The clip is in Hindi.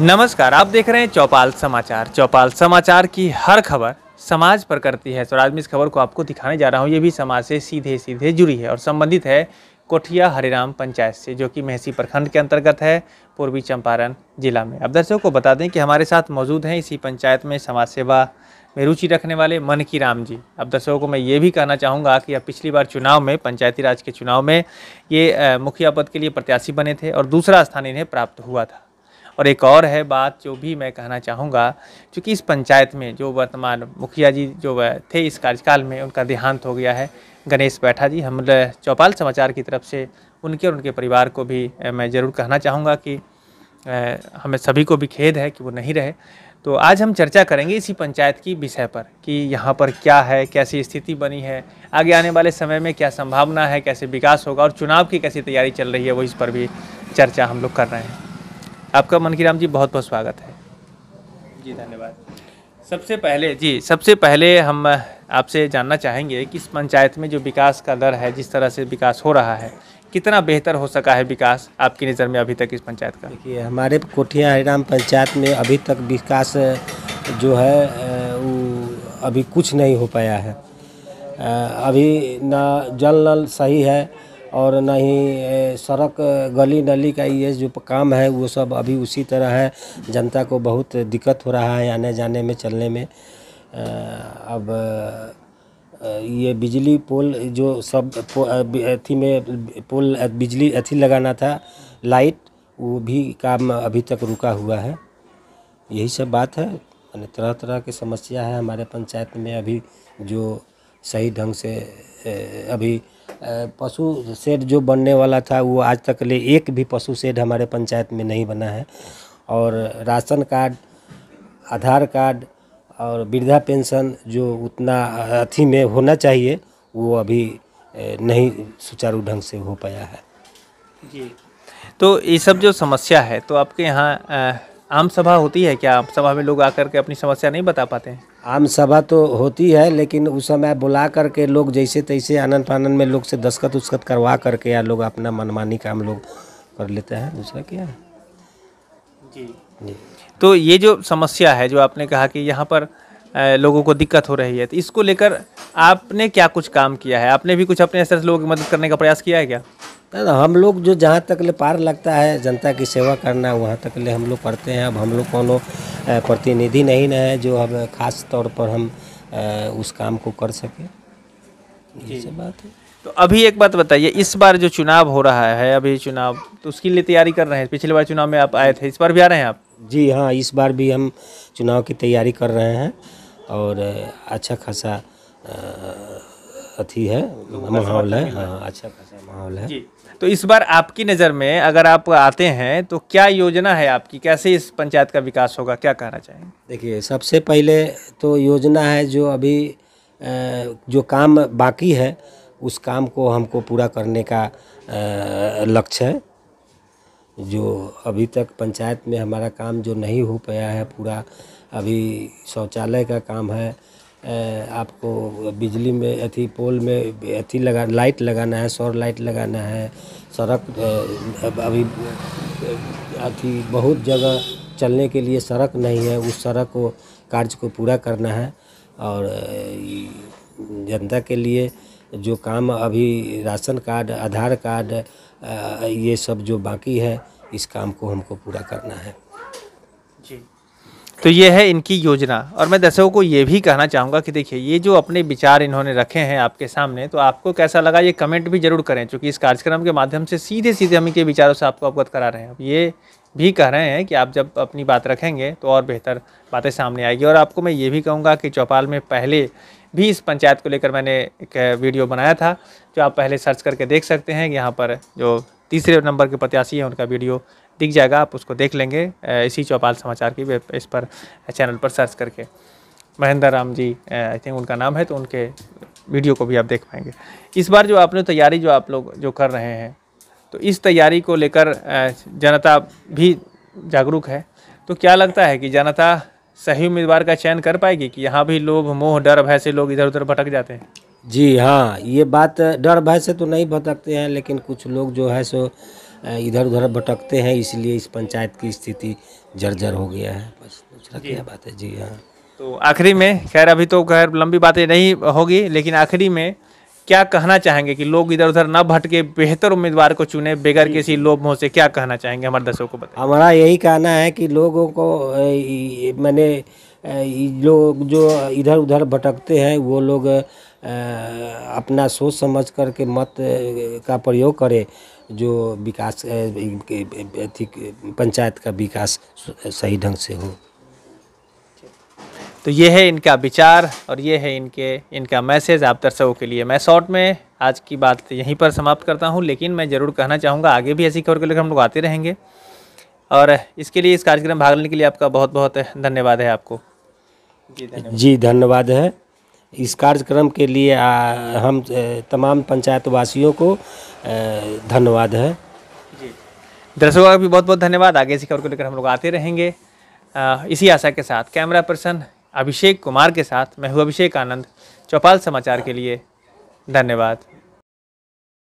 नमस्कार आप देख रहे हैं चौपाल समाचार चौपाल समाचार की हर खबर समाज पर करती है तो आज मैं इस खबर को आपको दिखाने जा रहा हूँ ये भी समाज से सीधे सीधे जुड़ी है और संबंधित है कोठिया हरिराम पंचायत से जो कि महसी प्रखंड के अंतर्गत है पूर्वी चंपारण जिला में अब दर्शकों को बता दें कि हमारे साथ मौजूद हैं इसी पंचायत में समाज सेवा में रुचि रखने वाले मन की राम जी अब दर्शकों को मैं ये भी कहना चाहूँगा कि अब पिछली बार चुनाव में पंचायती राज के चुनाव में ये मुखिया पद के लिए प्रत्याशी बने थे और दूसरा स्थान इन्हें प्राप्त हुआ था और एक और है बात जो भी मैं कहना चाहूँगा चूँकि इस पंचायत में जो वर्तमान मुखिया जी जो थे इस कार्यकाल में उनका देहांत हो गया है गणेश बैठा जी हम चौपाल समाचार की तरफ से उनके और उनके परिवार को भी मैं ज़रूर कहना चाहूँगा कि हमें सभी को भी खेद है कि वो नहीं रहे तो आज हम चर्चा करेंगे इसी पंचायत की विषय पर कि यहाँ पर क्या है कैसी स्थिति बनी है आगे आने वाले समय में क्या संभावना है कैसे विकास होगा और चुनाव की कैसी तैयारी चल रही है वो इस पर भी चर्चा हम लोग कर रहे हैं आपका मन की राम जी बहुत बहुत स्वागत है जी धन्यवाद सबसे पहले जी सबसे पहले हम आपसे जानना चाहेंगे कि इस पंचायत में जो विकास का दर है जिस तरह से विकास हो रहा है कितना बेहतर हो सका है विकास आपकी नज़र में अभी तक इस पंचायत का देखिए हमारे कोठिया हरिराम पंचायत में अभी तक विकास जो है वो अभी कुछ नहीं हो पाया है अभी ना जल नल सही है और ना ही सड़क गली नली का ये जो काम है वो सब अभी उसी तरह है जनता को बहुत दिक्कत हो रहा है आने जाने में चलने में अब ये बिजली पोल जो सब अथी में पोल बिजली अथी लगाना था लाइट वो भी काम अभी तक रुका हुआ है यही सब बात है तरह तरह की समस्या है हमारे पंचायत में अभी जो सही ढंग से अभी पशु शेड जो बनने वाला था वो आज तक ले एक भी पशु शेड हमारे पंचायत में नहीं बना है और राशन कार्ड आधार कार्ड और वृद्धा पेंशन जो उतना अथी में होना चाहिए वो अभी नहीं सुचारू ढंग से हो पाया है जी तो ये सब जो समस्या है तो आपके यहाँ आम सभा होती है क्या आम सभा में लोग आकर के अपनी समस्या नहीं बता पाते हैं आम सभा तो होती है लेकिन उस समय बुला करके लोग जैसे तैसे आनंद फानंद में लोग से दस्खत उस्खत करवा करके या लोग अपना मनमानी काम लोग कर लेते हैं दूसरा क्या है जी जी तो ये जो समस्या है जो आपने कहा कि यहाँ पर लोगों को दिक्कत हो रही है तो इसको लेकर आपने क्या कुछ काम किया है आपने भी कुछ अपने स्तर से लोगों की मदद करने का प्रयास किया है क्या हम लोग जो जहाँ तक ले पार लगता है जनता की सेवा करना वहाँ तक ले हम लोग करते हैं अब हम लोग को प्रतिनिधि नहीं ना है जो अब खास तौर पर हम उस काम को कर सकें ये सब बात है तो अभी एक बात बताइए इस बार जो चुनाव हो रहा है अभी चुनाव तो उसके लिए तैयारी कर रहे हैं पिछले बार चुनाव में आप आए थे इस बार भी आ रहे हैं आप जी हाँ इस बार भी हम चुनाव की तैयारी कर रहे हैं और अच्छा खासा अथी है माहौल है हाँ अच्छा खासा माहौल है तो इस बार आपकी नज़र में अगर आप आते हैं तो क्या योजना है आपकी कैसे इस पंचायत का विकास होगा क्या कहना चाहेंगे देखिए सबसे पहले तो योजना है जो अभी जो काम बाकी है उस काम को हमको पूरा करने का लक्ष्य है जो अभी तक पंचायत में हमारा काम जो नहीं हो पाया है पूरा अभी शौचालय का काम है आपको बिजली में अथी पोल में अथी लगा लाइट लगाना है सौर लाइट लगाना है सड़क अभी अथी बहुत जगह चलने के लिए सड़क नहीं है उस सड़क को कार्य को पूरा करना है और जनता के लिए जो काम अभी राशन कार्ड आधार कार्ड ये सब जो बाकी है इस काम को हमको पूरा करना है जी तो ये है इनकी योजना और मैं दर्शकों को ये भी कहना चाहूँगा कि देखिए ये जो अपने विचार इन्होंने रखे हैं आपके सामने तो आपको कैसा लगा ये कमेंट भी जरूर करें क्योंकि इस कार्यक्रम के माध्यम से सीधे सीधे हम इनके विचारों से आपको अवगत करा रहे हैं अब ये भी कह रहे हैं कि आप जब अपनी बात रखेंगे तो और बेहतर बातें सामने आएगी और आपको मैं ये भी कहूँगा कि चौपाल में पहले भी इस पंचायत को लेकर मैंने एक वीडियो बनाया था जो आप पहले सर्च करके देख सकते हैं यहाँ पर जो तीसरे नंबर के प्रत्याशी हैं उनका वीडियो दिख जाएगा आप उसको देख लेंगे इसी चौपाल समाचार की वेब इस पर चैनल पर सर्च करके महेंद्र राम जी आई थिंक उनका नाम है तो उनके वीडियो को भी आप देख पाएंगे इस बार जो आपने तैयारी जो आप लोग जो कर रहे हैं तो इस तैयारी को लेकर जनता भी जागरूक है तो क्या लगता है कि जनता सही उम्मीदवार का चयन कर पाएगी कि यहाँ भी लोग मोह डर भय से लोग इधर उधर भटक जाते हैं जी हाँ ये बात डर भय से तो नहीं भटकते हैं लेकिन कुछ लोग जो है सो इधर उधर भटकते हैं इसलिए इस पंचायत की स्थिति जर्जर हो गया है बस दूसरा क्या बात है जी हाँ तो आखिरी में खैर अभी तो खैर लंबी बातें नहीं होगी लेकिन आखिरी में क्या कहना चाहेंगे कि लोग इधर उधर न भटके बेहतर उम्मीदवार को चुने बगैर किसी लोभ मोह से क्या कहना चाहेंगे हमारे दर्शकों को बताएं हमारा यही कहना है कि लोगों को मैंने लोग जो इधर उधर भटकते हैं वो लोग अपना सोच समझ करके मत का प्रयोग करे जो विकास अथी पंचायत का विकास सही ढंग से हो तो ये है इनका विचार और ये है इनके इनका मैसेज आप दर्शकों के लिए मैं शॉर्ट में आज की बात यहीं पर समाप्त करता हूँ लेकिन मैं ज़रूर कहना चाहूँगा आगे भी ऐसी खबर के लेकर हम लोग आते रहेंगे और इसके लिए इस कार्यक्रम भाग लेने के लिए आपका बहुत बहुत धन्यवाद है आपको जी धन्यवाद है इस कार्यक्रम के लिए आ, हम तमाम पंचायत वासियों को धन्यवाद है जी दर्शकों का भी बहुत बहुत धन्यवाद आगे इसी खबर को लेकर हम लोग आते रहेंगे आ, इसी आशा के साथ कैमरा पर्सन अभिषेक कुमार के साथ मैं हूँ अभिषेक आनंद चौपाल समाचार के लिए धन्यवाद